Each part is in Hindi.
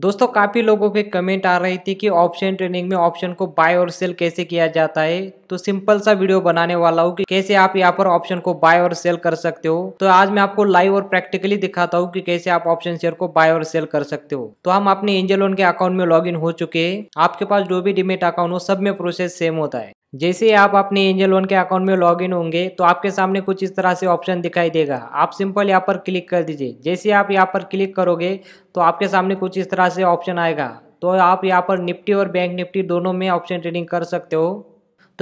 दोस्तों काफ़ी लोगों के कमेंट आ रही थी कि ऑप्शन ट्रेनिंग में ऑप्शन को बाय और सेल कैसे किया जाता है तो सिंपल सा वीडियो बनाने वाला हूँ कि कैसे आप यहाँ पर ऑप्शन को बाय और सेल कर सकते हो तो आज मैं आपको लाइव और प्रैक्टिकली दिखाता हूँ कि कैसे आप ऑप्शन शेयर को बाय और सेल कर सकते हो तो हम अपने एंजल लोन के अकाउंट में लॉग हो चुके हैं आपके पास जो भी डिमेट अकाउंट हो सब में प्रोसेस सेम होता है जैसे आप अपने एंजल वन के अकाउंट में लॉगिन होंगे तो आपके सामने कुछ इस तरह से ऑप्शन दिखाई देगा आप सिंपल यहाँ पर क्लिक कर दीजिए जैसे आप यहाँ पर क्लिक करोगे तो आपके सामने कुछ इस तरह से ऑप्शन आएगा तो आप यहाँ पर निफ्टी और बैंक निफ्टी दोनों में ऑप्शन ट्रेडिंग कर सकते हो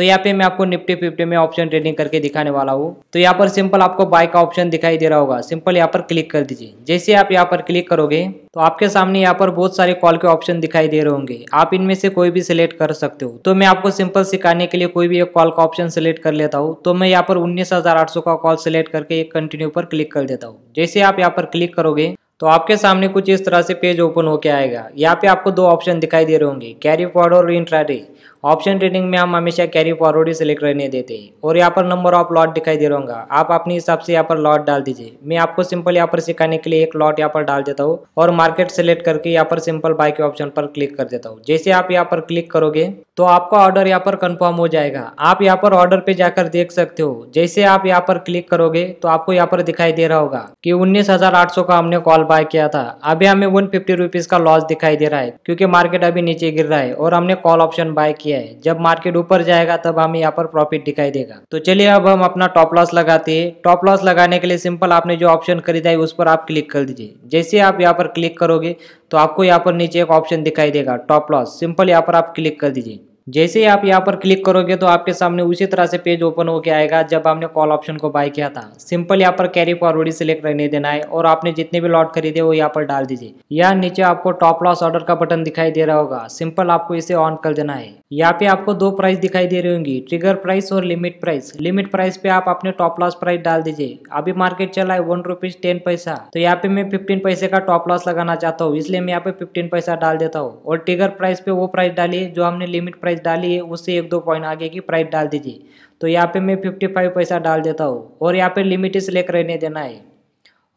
तो यहाँ पे मैं आपको निफ्टी फिफ्टी में ऑप्शन ट्रेडिंग करके दिखाने वाला हूँ तो यहाँ पर सिंपल आपको बाय का ऑप्शन दिखाई दे रहा होगा सिंपल यहाँ पर क्लिक कर दीजिए जैसे आप यहाँ पर क्लिक करोगे तो आपके सामने यहाँ पर बहुत सारे कॉल के ऑप्शन दिखाई दे रहे होंगे आप इनमें से कोई भी सिलेक्ट कर सकते हो तो मैं आपको सिंपल सिखाने के लिए कोई भी एक कॉल का ऑप्शन सिलेक्ट कर लेता हूँ तो मैं यहाँ पर उन्नीस का कॉल सिलेक्ट करके एक कंटिन्यू पर क्लिक कर देता हूँ जैसे आप यहाँ पर क्लिक करोगे तो आपके सामने कुछ इस तरह से पेज ओपन होके आएगा यहाँ पे आपको दो ऑप्शन दिखाई दे रहे होंगे कैरी फॉर्ड और इंट्राडे ऑप्शन ट्रेडिंग में हम हमेशा कैरी फॉरवर्ड ही सिलेक्ट रहने देते हैं और यहाँ पर नंबर ऑफ लॉट दिखाई दे रहा आप अपने हिसाब से यहाँ पर लॉट डाल दीजिए मैं आपको सिंपल यहाँ पर सिखाने के लिए एक लॉट यहाँ पर डाल देता हूँ और मार्केट सेलेक्ट करके यहाँ पर सिंपल बाय के ऑप्शन पर क्लिक कर देता हूँ जैसे आप यहाँ पर क्लिक करोगे तो आपका ऑर्डर यहाँ पर कन्फर्म हो जाएगा आप यहाँ पर ऑर्डर पे जाकर देख सकते हो जैसे आप यहाँ पर क्लिक करोगे तो आपको यहाँ पर दिखाई दे रहा होगा आठ सौ का हमने कॉल बाय किया था अभी हमें वन फिफ्टी का लॉस दिखाई दे रहा है क्यूँकी मार्केट अभी नीचे गिर रहा है और हमने कॉल ऑप्शन बाय किया किया है जब मार्केट ऊपर जाएगा तब हमें यहाँ पर प्रॉफिट दिखाई देगा तो चलिए अब हम अपना टॉप लॉस लगाते हैं टॉप लॉस लगाने के लिए सिंपल आपने जो ऑप्शन खरीदा है उस पर आप क्लिक कर दीजिए जैसे आप यहाँ पर क्लिक करोगे तो आपको यहाँ पर नीचे एक ऑप्शन दिखाई देगा टॉप लॉस सिंपल यहाँ पर आप क्लिक कर दीजिए जैसे ही आप यहाँ पर क्लिक करोगे तो आपके सामने उसी तरह से पेज ओपन होकर आएगा जब आपने कॉल ऑप्शन को बाय किया था सिंपल यहाँ पर कैरी फॉरवर्ड सिलेक्ट रहने देना है और आपने जितने भी लॉट खरीदे वो यहाँ पर डाल दीजिए यहाँ नीचे आपको टॉप लॉस ऑर्डर का बटन दिखाई दे रहा होगा सिंपल आपको इसे ऑन कर देना है यहाँ पे आपको दो प्राइस दिखाई दे रही होंगी ट्रिगर प्राइस और लिमिट प्राइस लिमिट प्राइस पे आप अपने टॉप लॉस प्राइस डाल दीजिए अभी मार्केट चला है वन रुपीज टेन पैसा तो यहाँ पे मैं फिफ्टीन पैसे का टॉप लॉस लगाना चाहता हूँ इसलिए मैं यहाँ पे फिफ्टीन पैसा डाल देता हूँ और ट्रिगर प्राइस पे वो प्राइस डालिए जो हमने लिमिट प्राइस प्राइस डाली है उससे एक दो पॉइंट आगे की प्राइस डाल दीजिए तो यहाँ पे मैं फिफ्टी फाइव पैसा डाल देता हूँ और यहाँ पे लिमिट से लेकर रहने देना है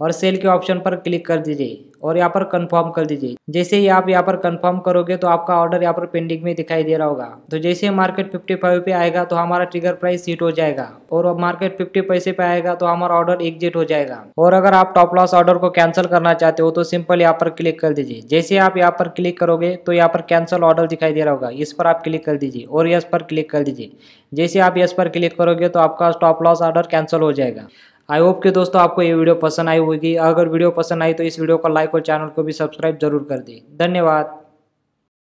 और सेल के ऑप्शन पर क्लिक कर दीजिए और यहाँ पर कंफर्म कर दीजिए जैसे ही आप यहाँ पर कंफर्म करोगे तो आपका ऑर्डर यहाँ पर पेंडिंग में दिखाई दे रहा होगा तो जैसे मार्केट 55 पे आएगा तो हमारा ट्रिगर प्राइस हिट हो जाएगा और अब मार्केट 50 पैसे पे आएगा तो हमारा ऑर्डर एग्जिट हो जाएगा और अगर आप टॉप लॉस ऑर्डर को कैंसिल करना चाहते हो तो सिंपल यहाँ पर क्लिक कर दीजिए जैसे आप यहाँ पर क्लिक करोगे तो यहाँ पर कैंसिल ऑर्डर दिखाई दे रहा होगा इस पर आप क्लिक कर दीजिए और यस पर क्लिक कर दीजिए जैसे आप यस पर क्लिक करोगे तो आपका स्टॉप लॉस ऑर्डर कैंसिल हो जाएगा आई होप कि दोस्तों आपको ये वीडियो पसंद आई होगी अगर वीडियो पसंद आई तो इस वीडियो को लाइक और चैनल को भी सब्सक्राइब जरूर कर दें धन्यवाद